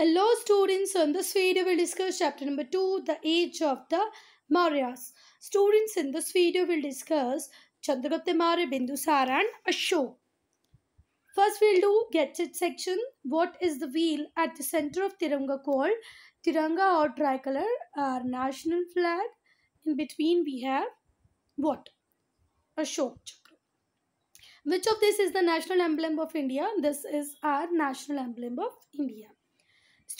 Hello students, in this video we'll discuss chapter number 2, the age of the Mauryas. Students, in this video we'll discuss Chandragupta Maurya, Bindusara and Ashok. First we'll do get it section. What is the wheel at the center of Tiranga called? Tiranga or tricolor, our national flag. In between we have what? Ashok Chakra. Which of this is the national emblem of India? This is our national emblem of India.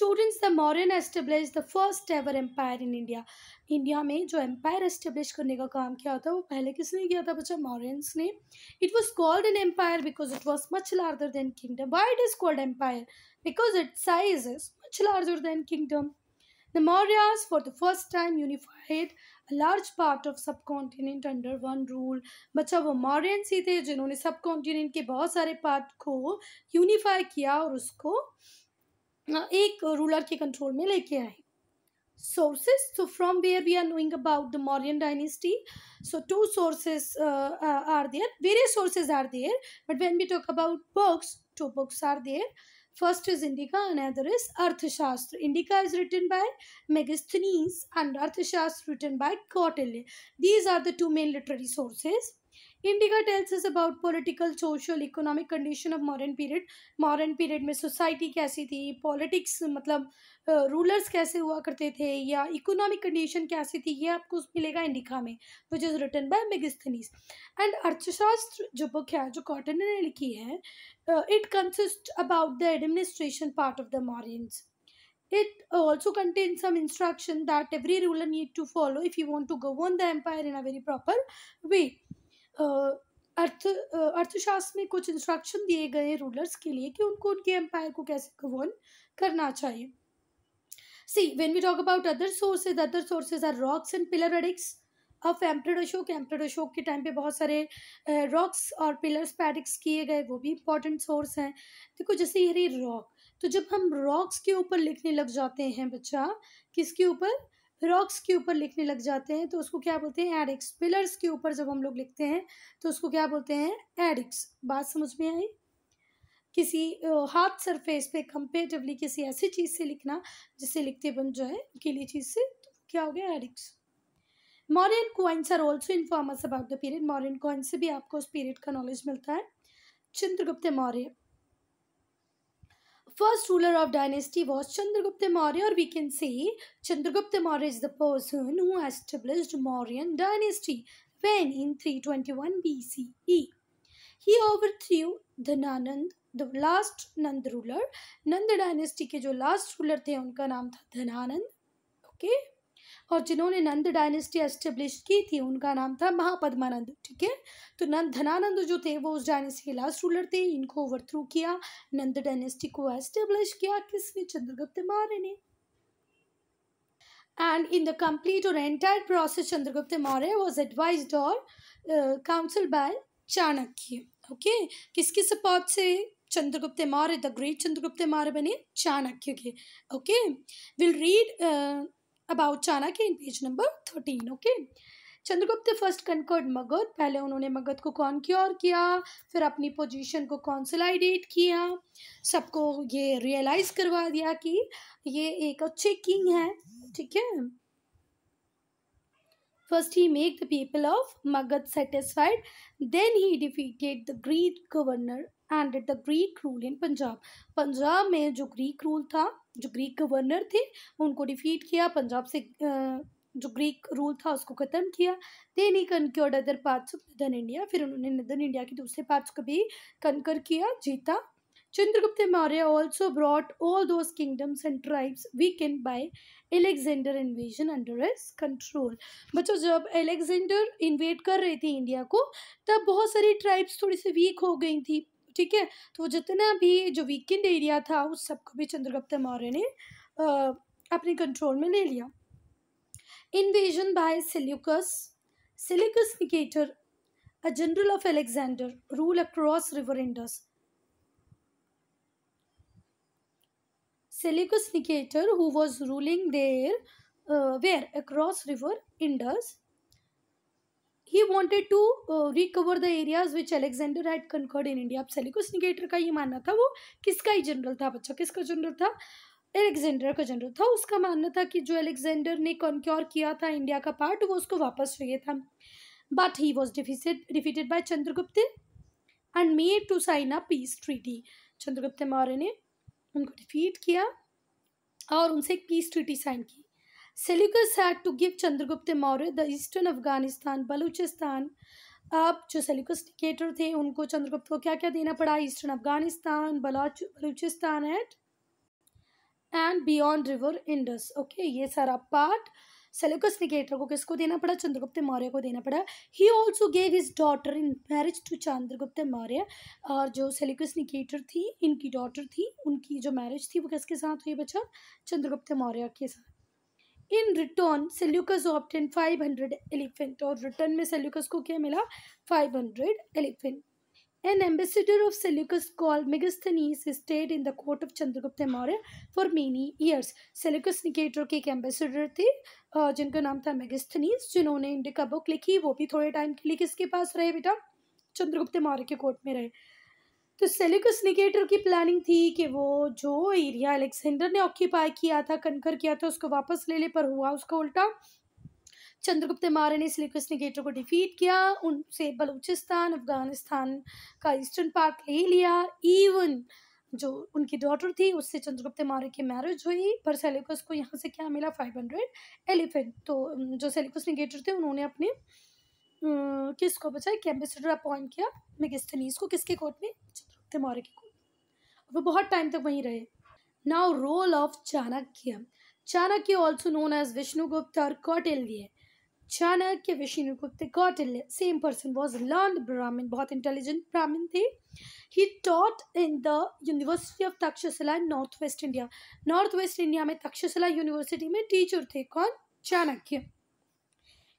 Students the Mauryan establish the first ever empire in India India में जो empire establish करने का काम किया था वो पहले किसने किया था बच्चा मॉरन्स ने it was called an empire because it was much larger than kingdom why it is called empire because it size is much larger than kingdom the Mauryas for the first time unified a large part of subcontinent under one rule बच्चा वो मॉरियंस ही थे जिन्होंने सब continent के बहुत सारे part को unify किया और उसको हाँ, एक रूलर के कंट्रोल में लेके आए सोर्सेस तो from where we are knowing about the Mauryan dynasty so two sources are there various sources are there but when we talk about books two books are there first is Indica and other is Arthashastra Indica is written by Megasthenes and Arthashastra written by Kautilya these are the two main literary sources Indica tells us about political, social, economic condition of modern period. Modern period में society कैसी थी politics मतलब rulers कैसे हुआ करते थे या economic condition कैसी थी ये आपको मिलेगा इंडिका में which is written by Megasthenes. And अर्थशास्त्र जो बुक है जो कॉटन ने लिखी है it consists about the administration part of the मॉरियंस It also contains some instruction that every ruler need to follow if he want to govern the empire in a very proper way. अर्थ अर्थशास्त्र में कुछ instruction दिए गए rulers के लिए कि उनको उनके एम्पायर को कैसे गवर्न करना चाहिए see when we talk about other sources other sources are rocks and pillar edicts of emperor Ashoka emperor Ashoka के टाइम पे बहुत सारे रॉक्स और पिलर्स पैडिक्स किए गए वो भी इंपॉर्टेंट सोर्स हैं देखो जैसे ये रही रॉक तो जब हम रॉक्स के ऊपर लिखने लग जाते हैं बच्चा किसके ऊपर रॉक्स के ऊपर लिखने लग जाते हैं तो उसको क्या बोलते हैं एडिक्स पिलर्स के ऊपर जब हम लोग लिखते हैं तो उसको क्या बोलते हैं एडिक्स बात समझ में आई किसी हाथ सरफेस पे कंपेरेटिवली किसी ऐसी चीज़ से लिखना जिससे लिखते बन जो है गीली चीज़ से तो क्या हो गया edicts Mauryan coins are also informs about the period Mauryan coin से भी आपको उस पीरियड का नॉलेज मिलता है Chandragupta Maurya first ruler of dynasty was Chandragupta Maurya और we can say Chandragupta Maurya is the person who establish Mauryan dynasty when in three twenty one B C he overthrew the Nanda the last Nanda ruler Nanda dynasty के जो लास्ट रूलर थे उनका नाम था Dhanananda okay okay? और जिन्होंने नंद dynasty establish की थी उनका नाम था महापद्मानंद ठीक है तो नंद धनानंद जो थे वो उस डायनेस्टी के लास्ट रूलर थे इनको ओवरथ्रू किया नंद डायनेस्टी को एस्टेब्लिश किया किसने चंद्रगुप्त मौर्य ने एंड इन द कंप्लीट और entire process Chandragupta Maurya was advise और काउंसिल बाय चाणक्य ओके किसके सपोर्ट से चंद्रगुप्त मौर्य द ग्रेट चंद्रगुप्त मौर्य बने चाणक्य के okay will read about Chanakya in page number thirteen okay Chandragupta first conquered Magadh पहले उन्होंने मगध को कौन कॉन्क्योर किया फिर अपनी पोजीशन को कौन सलाइडेट किया सबको ये रियलाइज़ करवा दिया कि ये एक अच्छे किंग है ठीक है first he make the people of Magadh satisfied then he defeated the Greek governor ended the Greek rule in Punjab Punjab में जो ग्रीक रूल था जो ग्रीक गवर्नर थे उनको डिफीट किया पंजाब से जो ग्रीक रूल था उसको ख़त्म किया then he conquered other parts of northern India फिर उन्होंने नदर्न इंडिया के दूसरे पार्ट्स को भी कनकर किया जीता Maurya also brought all those kingdoms and tribes we can by Alexander invasion under his control बच्चों जब एलेक्जेंडर इन्वेट कर रहे थे इंडिया को तब बहुत सारी ट्राइब्स थोड़ी सी वीक हो गई थी ठीक है तो जितना भी जो वीकेंड एरिया था उस सबको भी चंद्रगुप्त मौर्य ने आ, अपने कंट्रोल में ले लिया invasion by Seleucus Seleucus Nicator a general of Alexander rule across river Indus Seleucus Nicator who was ruling there where across river Indus he wanted to recover the areas which Alexander had conquered in India अब Seleucus Nicator का ये मानना था वो किसका ही general था बच्चों किसका जनरल था एलेक्जेंडर का जनरल था उसका मानना था कि जो अलेक्जेंडर ने कॉन्क्योर किया था इंडिया का पार्ट वो उसको वापस चाहिए था but he was defeated defeated by Chandragupta and made to sign a peace treaty Chandragupta Maurya ने उनको डिफीट किया और उनसे एक पीस ट्रीटी साइन की Seleucus had to give Chandragupta Maurya the eastern Afghanistan, Baluchistan, अब जो सेलिकस डिकेटर थे उनको चंद्रगुप्त को क्या क्या देना पड़ा eastern Afghanistan Baluch Baluchistan at and beyond river Indus okay ये सारा पार्ट सेलिकस निकेटर को किसको देना पड़ा चंद्रगुप्त मौर्य को देना पड़ा he also gave his daughter in marriage to Chandragupta Maurya और जो सेलिकस निकेटर थी इनकी डॉटर थी उनकी जो मैरिज थी वो किसके साथ हुई बच्चा चंद्रगुप्त मौर्य के साथ in return Seleucus obtained hundred elephant और रिटर्न में सेल्यूकस को क्या मिला five hundred elephant an ambassador of Seleucus call Megasthenes stayed in the court of Chandragupta Maurya for many years Seleucus Nicator के एक एम्बेसिडर थे जिनका नाम था मेगस्थनीस जिन्होंने इंडिका बुक लिखी वो भी थोड़े टाइम के लिए किसके पास रहे बेटा चंद्रगुप्त मौर्य के कोर्ट में रहे तो सेलिकस निकेटर की प्लानिंग थी कि वो जो एरिया अलेक्सेंडर ने ऑक्यूपाई किया था कनकर किया था उसको वापस ले ले पर हुआ उसका उल्टा चंद्रगुप्त मौर्य ने सिलिकस निकेटर को डिफीट किया उनसे बलूचिस्तान अफगानिस्तान का ईस्टर्न पार्ट ले लिया इवन जो उनकी डॉटर थी उससे चंद्रगुप्त मौर्य की मैरिज हुई पर सेलिकस को यहाँ से क्या मिला फाइव हंड्रेड एलिफेंट तो जो सेलिकस निगेटर थे उन्होंने अपने किसको बचाए कि एम्बेसडर अपॉइंट किया मेगस्थनीस को किसके कोर्ट में थे मौर्य के कुल वो बहुत टाइम तक वहीं रहे now role of Chanakya Chanakya also known as Vishnugupta और Kautilya Chanakya Vishnugupta Kautilya same person was learn Brahmin बहुत इंटेलिजेंट ब्राह्मण थे he taught in the university of Takshashila north west India north west India में तक्षशिला यूनिवर्सिटी में टीचर थे कौन Chanakya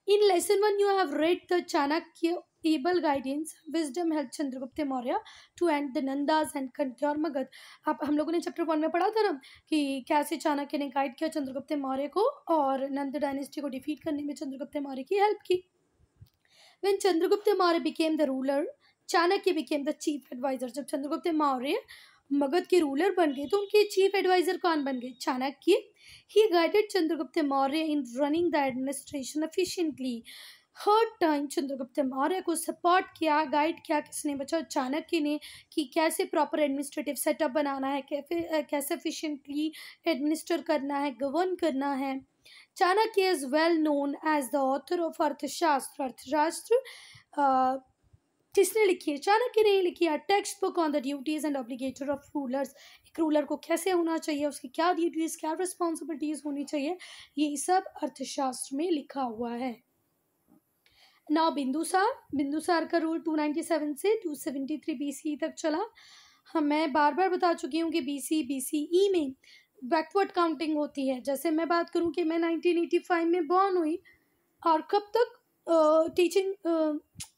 In lesson 1, you have read the Chanakya able guidance, wisdom help Chandragupta Maurya to end the Nandas and Kantya और मगध आप हम लोगों ने chapter one में पढ़ा था ना कि कैसे चाणक्य ने गाइड किया चंद्रगुप्त मौर्य को और नंद डायनेस्टी को डिफीट करने में चंद्रगुप्त मौर्य की हेल्प की when chandragupta maurya became the ruler chanakya became the chief advisor जब चंद्रगुप्त मौर्य मगध के रूलर बन गए तो उनके चीफ एडवाइजर कौन बन गए Chanakya he guided Chandragupta Maurya in running the administration efficiently हर टाइम चंद्रगुप्त मौर्य को सपोर्ट किया गाइड किया किसने बचा चाणक्य ने कि कैसे प्रॉपर एडमिनिस्ट्रेटिव सेटअप बनाना है कैसे एफिशिएंटली एडमिनिस्टर करना है गवर्न करना है Chanakya is well known as the author of Arthashastra Arthashastra किसने लिखी है चाणक्य ने लिखी है text book on the duties and obligations of rulers एक रूलर को कैसे होना चाहिए उसकी क्या ड्यूटीज़ क्या रिस्पॉन्सिबिलिटीज़ होनी चाहिए ये सब अर्थशास्त्र में लिखा हुआ है नाउ बिंदुसार बिंदुसार का रूल टू से टू सेवेंटी e तक चला हाँ मैं बार बार बता चुकी हूँ कि सी ई e, e में बैकवर्ड काउंटिंग होती है जैसे मैं बात करूँ कि मैं 1985 में बॉर्न हुई और कब तक टीचिंग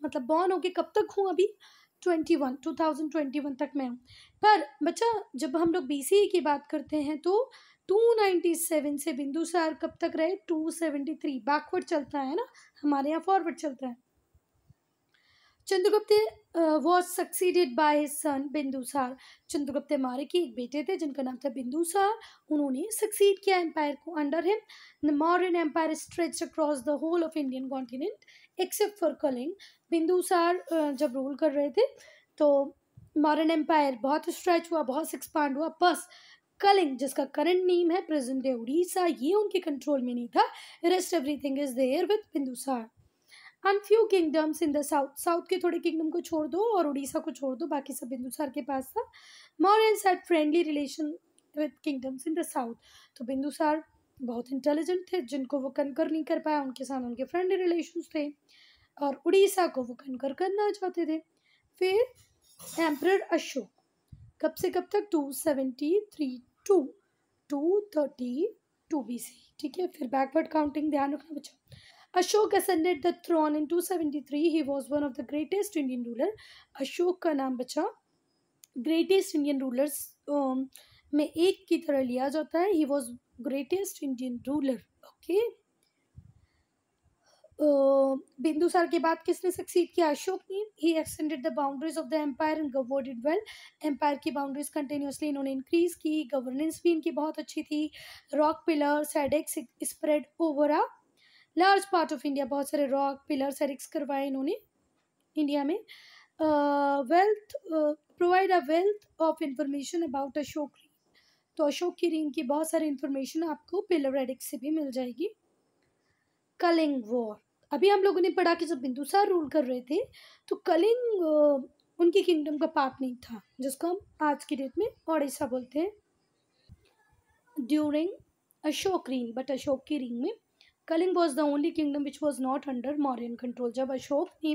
मतलब बॉर्न हो कब तक हूँ अभी twenty one two thousand twenty one तक मैं हूँ पर बच्चा जब हम लोग बी सी ए की बात करते हैं तो टू नाइन्टी सेवन से बिंदु सार कब तक रहे टू सेवेंटी थ्री बैकवर्ड चलता है ना हमारे यहाँ फॉरवर्ड चलता है Chandragupta was succeeded by his son Bindusara Chandragupta मारे के एक बेटे थे जिनका नाम था बिंदुसार उन्होंने सक्सीड किया एम्पायर को under him the Mauryan empire stretch across the whole of Indian continent except for Kalinga Bindusara जब रूल कर रहे थे तो मॉडर्न एम्पायर बहुत स्ट्रेच हुआ बहुत एक्सपांड हुआ बस कलिंग जिसका करंट नेम है प्रेजेंट डे उड़ीसा ये उनके कंट्रोल में नहीं था rest everything is there with Bindusara and few kingdoms in the south south के थोड़े किंगडम को छोड़ दो और उड़ीसा को छोड़ दो बाकी सब बिंदुसार के पास था and set friendly relation with kingdoms in the south तो बिंदुसार बहुत इंटेलिजेंट थे जिनको वो कनकर नहीं कर पाया उनके साथ उनके फ्रेंडली रिलेशन थे और उड़ीसा को वो कनकर करना चाहते थे फिर एम्पर अशोक कब से कब तक two seventy three to two thirty two B C ठीक है फिर बैकवर्ड काउंटिंग ध्यान रखना बच्चों Ashok ascended the throne in two seventy three he was one of the greatest Indian ruler Ashok का नाम बचा ग्रेटेस्ट इंडियन रूलर्स में एक की तरह लिया जाता है he was greatest Indian ruler okay Bindusara के बाद किसने सक्सीड किया अशोक ने he extended the boundaries of the empire and governed it well empire की बाउंड्रीज कंटिन्यूसली इन्होंने इंक्रीज की गवर्नेंस भी इनकी बहुत अच्छी थी rock pillar edicts spread over a large part of India बहुत सारे रॉक पिलर्स एरिक्स करवाए इन्होंने इंडिया में wealth provide a wealth of information about Ashoka ring तो अशोक की रिंग की बहुत सारी इन्फॉर्मेशन आपको पिलर एडिक्स से भी मिल जाएगी कलिंग वॉर अभी हम लोगों ने पढ़ा कि जब बिंदुसार रूल कर रहे थे तो कलिंग उनकी किंगडम का पार्ट नहीं था जिसको हम आज की डेट में ओडिशा बोलते हैं ड्यूरिंग अशोक रिंग बट अशोक की रिंग में Kalinga was the only kingdom which was not under Mauryan control जब अशोक ने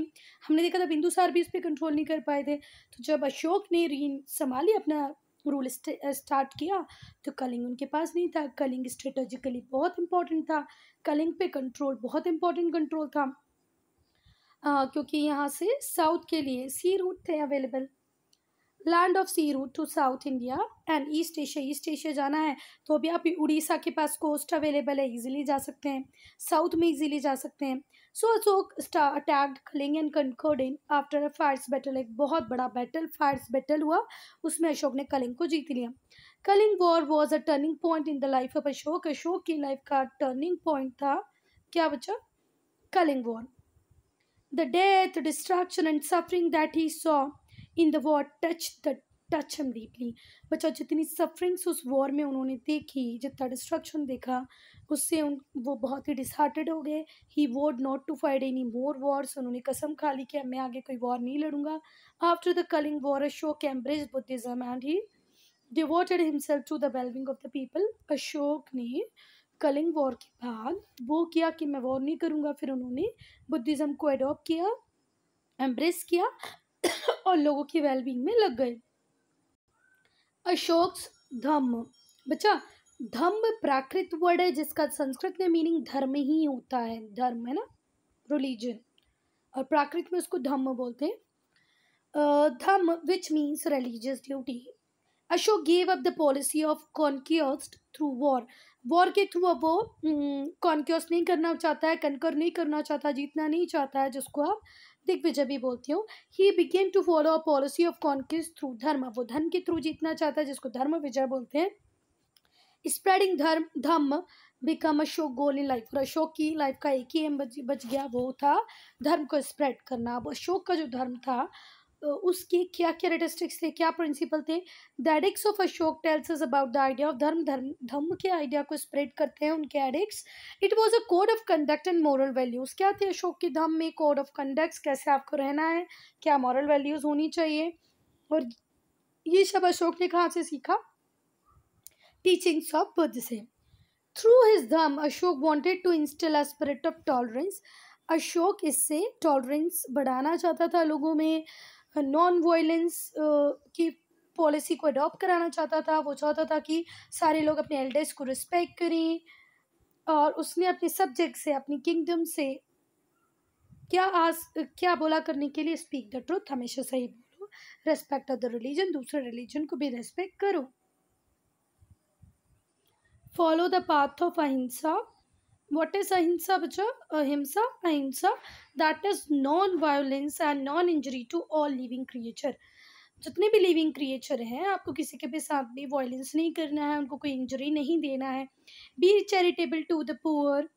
हमने देखा था बिंदुसार भी इस पर कंट्रोल नहीं कर पाए थे तो जब अशोक ने रीन संभाली अपना रूल स्टार्ट किया तो कलिंग उनके पास नहीं था कलिंग स्ट्रेटजिकली बहुत इम्पॉर्टेंट था कलिंग पे कंट्रोल बहुत इम्पॉर्टेंट कंट्रोल था आ, क्योंकि यहाँ से साउथ के लिए सी रूट थे available land of sea route to south India and east Asia east Asia जाना है तो अभी आप उड़ीसा के पास कोस्ट अवेलेबल है इजीली जा सकते हैं साउथ में इजीली जा सकते हैं so Ashoka attack Kalinga and conquered in after a fierce battle एक बहुत बड़ा बैटल फायर्स बैटल हुआ उसमें अशोक ने कलिंग को जीत लिया Kalinga war was a turning point in the life of Ashoka Ashoka की लाइफ का टर्निंग पॉइंट था क्या बच्चा Kalinga war the death destruction and suffering that he saw in the war touch the touch him deeply बच्चा जितनी सफरिंग्स उस वॉर में उन्होंने देखी जितना डिस्ट्रक्शन देखा उससे उन वो बहुत ही डिसहार्टेड हो गए he vowed not to fight any more wars उन्होंने कसम खा ली कि मैं आगे कोई वॉर नहीं लड़ूंगा after the Kalinga war Ashoka embraced Buddhism and he devoted himself to the wellbeing of the people Ashoka ने कलिंग वॉर के बाद वो किया कि मैं वॉर नहीं करूँगा फिर उन्होंने बुद्धिज़्म को एडॉप्ट किया एम्ब्रेस किया और लोगों की वेलबींग में लग गए अशोक धम्म बच्चा धम्म प्राकृत वर्ड है जिसका संस्कृत में मीनिंग धर्म ही होता है धर्म है ना रिलीजन और प्राकृत में उसको धम्म बोलते हैं Dhamma which means religious duty Ashoka gave up the policy of conquest through war war के थ्रू अब वो कॉन्क्योस्ट हम्म, नहीं करना चाहता है कनकर नहीं करना चाहता जीतना नहीं चाहता है जिसको आप दिग्विजय भी बोलती हूँ he began to follow a policy of conquest through Dharma वो धन के थ्रू जीतना चाहता है जिसको धर्म विजय बोलते हैं spreading Dharma Dhamma became Ashoka goal in life और अशोक की लाइफ का एक ही एम बच बच गया वो था धर्म को स्प्रेड करना अब अशोक का जो धर्म था तो उसके क्या क्या रेटिस्टिक्स थे क्या प्रिंसिपल थे the edicts of Ashoka tells is about the idea of Dharma Dharma धर्म के आइडिया को स्प्रेड करते हैं उनके edicts it was a code of conduct and moral values क्या थे अशोक के धर्म में कोड ऑफ कंडक्ट कैसे आपको रहना है क्या मॉरल वैल्यूज़ होनी चाहिए और ये सब अशोक ने कहाँ से सीखा टीचिंग्स ऑफ बुद्ध से through his Dharma Ashoka wanted to install a spirit of tolerance Ashoka इससे टॉलरेंस बढ़ाना चाहता था लोगों में नॉन वायलेंस की पॉलिसी को अडॉप्ट कराना चाहता था वो चाहता था कि सारे लोग अपने एल्डर्स को रिस्पेक्ट करें और उसने अपने सब्जेक्ट से अपनी किंगडम से क्या आज क्या बोला करने के लिए स्पीक द ट्रूथ हमेशा सही बोलो रेस्पेक्ट ऑफ द रिलीजन दूसरे रिलीजन को भी रेस्पेक्ट करो follow the path of ahimsa what is ahimsa bachcho ahimsa ahimsa that is non violence and non injury to all living creature जितने भी लिविंग क्रिएचर हैं आपको किसी के भी साथ भी वॉयलेंस नहीं करना है उनको कोई इंजरी नहीं देना है be charitable to the poor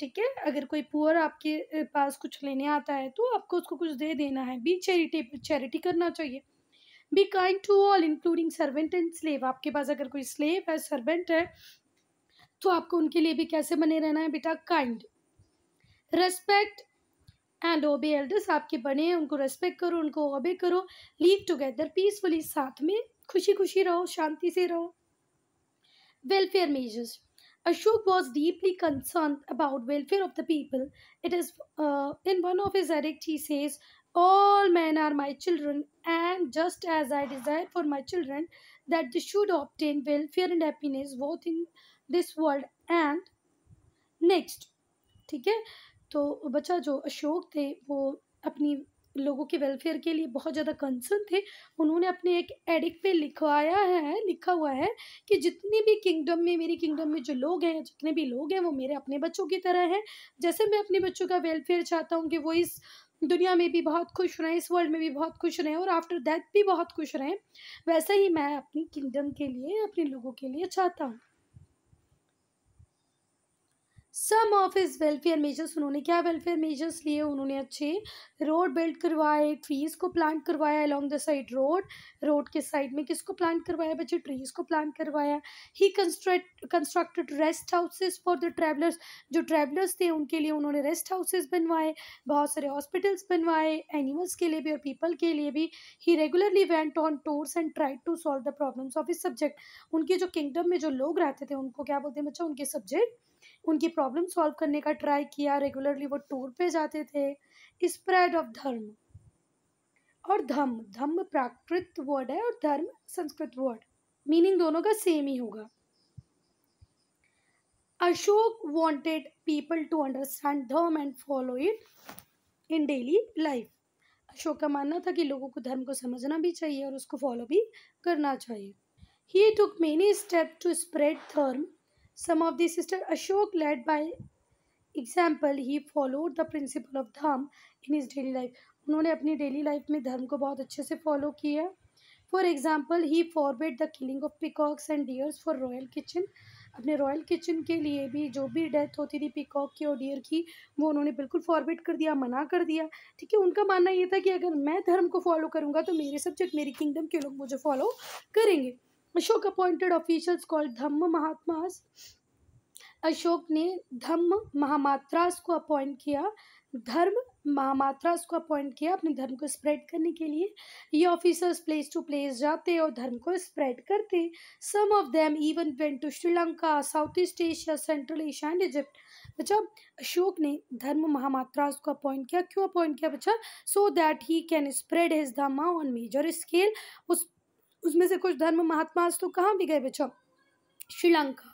ठीक है अगर कोई पुअर आपके पास कुछ लेने आता है तो आपको उसको कुछ दे देना है बी चैरिटेबल चैरिटी करना चाहिए be kind to all including servant and slave आपके पास अगर कोई स्लेव है सर्वेंट है तो आपको उनके लिए भी कैसे बने रहना है बेटा kind respect and obey elders आपके बने हैं उनको रेस्पेक्ट करो उनको ओबे करो लीव टुगेदर पीसफुली साथ में खुशी खुशी रहो शांति से रहो welfare measures Ashoka was deeply concern about welfare of the people it is in one of his edict he says all man are my children and just as I desire for my children that they should obtain welfare and happiness both in this world and next ठीक है तो बच्चा जो अशोक थे वो अपनी लोगों के वेलफेयर के लिए बहुत ज़्यादा कंसर्न थे उन्होंने अपने एक एडिक पे लिखवाया है लिखा हुआ है कि जितनी भी किंगडम में मेरी किंगडम में जो लोग हैं जितने भी लोग हैं वो मेरे अपने बच्चों की तरह हैं जैसे मैं अपने बच्चों का वेलफेयर चाहता हूँ कि वो इस दुनिया में भी बहुत खुश रहें इस वर्ल्ड में भी बहुत खुश रहें और आफ्टर डेथ भी बहुत खुश रहें वैसे ही मैं अपनी किंगडम के लिए अपने लोगों के लिए चाहता हूँ some of his welfare measures उन्होंने क्या वेलफेयर मेजर्स लिए उन्होंने अच्छे रोड बिल्ड करवाए ट्रीज़ को प्लांट करवाया along the side road road के साइड में किसको प्लांट करवाया बच्चे ट्रीज़ को प्लांट करवाया he constructed rest houses for the travellers जो ट्रैवलर्स थे उनके लिए उन्होंने रेस्ट हाउसेज बनवाए बहुत सारे हॉस्पिटल्स बनवाए एनिमल्स के लिए भी और पीपल के लिए भी he regularly went on tours and try to solve the problems of his subject उनके जो किंगडम में जो लोग रहते थे उनको क्या बोलते हैं बच्चा उनके सब्जेक्ट उनकी प्रॉब्लम सॉल्व करने का ट्राई किया रेगुलरली वो टूर पे जाते थे स्प्रेड ऑफ धर्म और धम्म धम प्राकृत वर्ड है और धर्म संस्कृत वर्ड मीनिंग दोनों का सेम ही होगा Ashoka wanted people to understand Dharma and follow it in daily life Ashoka का मानना था कि लोगों को धर्म को समझना भी चाहिए और उसको फॉलो भी करना चाहिए he took many step to spread Dharma Some of the sister Ashok led by example he followed the principle of Dharma in his daily life उन्होंने अपनी डेली लाइफ में धर्म को बहुत अच्छे से फॉलो किया for example he forbade the killing of peacocks and deers for royal kitchen अपने रॉयल किचन के लिए भी जो भी डेथ होती थी पिकॉक की और डियर की वो उन्होंने बिल्कुल फॉरबिड कर दिया मना कर दिया ठीक है उनका मानना ये था कि अगर मैं धर्म को फॉलो करूँगा तो मेरे सब्जेक्ट मेरी किंगडम के लोग मुझे फॉलो करेंगे Ashoka appointed officials called Dhamma Mahamatra Ashoka ने धम्म महामात्रास को अपॉइंट किया धर्म महामात्रास को अपॉइंट किया अपने धर्म को स्प्रेड करने के लिए ये ऑफिसर्स प्लेस टू प्लेस जाते और धर्म को स्प्रेड करते some of them even went to Sri Lanka south east Asia central Asia and Egypt बच्चा अशोक ने धर्म महामात्रास को अपॉइंट किया क्यों अपॉइंट किया बच्चा so that he can spread his Dhamma on major scale उस उसमें से कुछ धर्म महात्मा तो कहाँ भी गए बच्चों Sri Lanka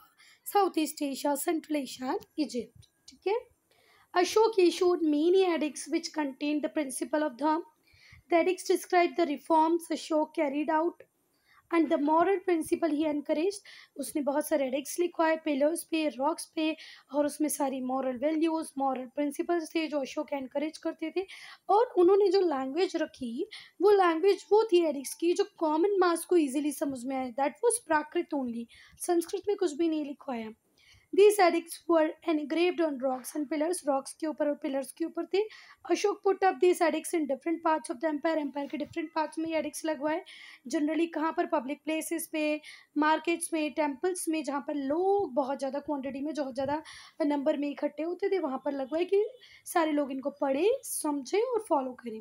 south east Asia central Asia Egypt ठीक है Ashoka issued many edicts which contain the principle of Dharma the edicts describe the reforms Ashoka carried out and the moral principle he encourage उसने बहुत सारे रिक्स लिखवाए पिलर्स पे रॉक्स पे और उसमें सारी मॉरल वैल्यूज़ मॉरल प्रिंसिपल्स थे जो अशोक एनकरेज करते थे और उन्होंने जो लैंग्वेज रखी वो लैंग्वेज वो थी एरिक्स की जो कॉमन मास को ईजिली समझ में आए that was Prakrit only Sanskrit में कुछ भी नहीं लिखवाया these edicts were engraved on rocks and pillars rocks के ऊपर और पिलर्स के ऊपर थे Ashoka put up these edicts in different parts of the empire empire के डिफरेंट पार्ट्स में ये एडिक्स लगवाए जनरली कहाँ पर पब्लिक प्लेसेस पे मार्केट्स में टेम्पल्स में जहाँ पर लोग बहुत ज़्यादा क्वान्टिटी में बहुत ज़्यादा नंबर में इकट्ठे होते थे वहाँ पर लगवाए कि सारे लोग इनको पढ़ें समझें और फॉलो करें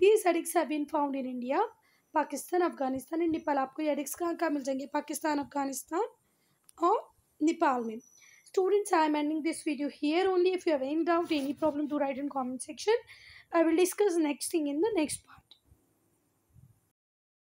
these edicts have been found in India Pakistan Afghanistan and Nepal आपको ये एडिक्स कहाँ कहाँ मिल जाएंगे पाकिस्तान अफगानिस्तान और Nepal mein. Students, I am ending this video here only. If you have any doubt, any problem, do write in comment section. I will discuss next thing in the next part.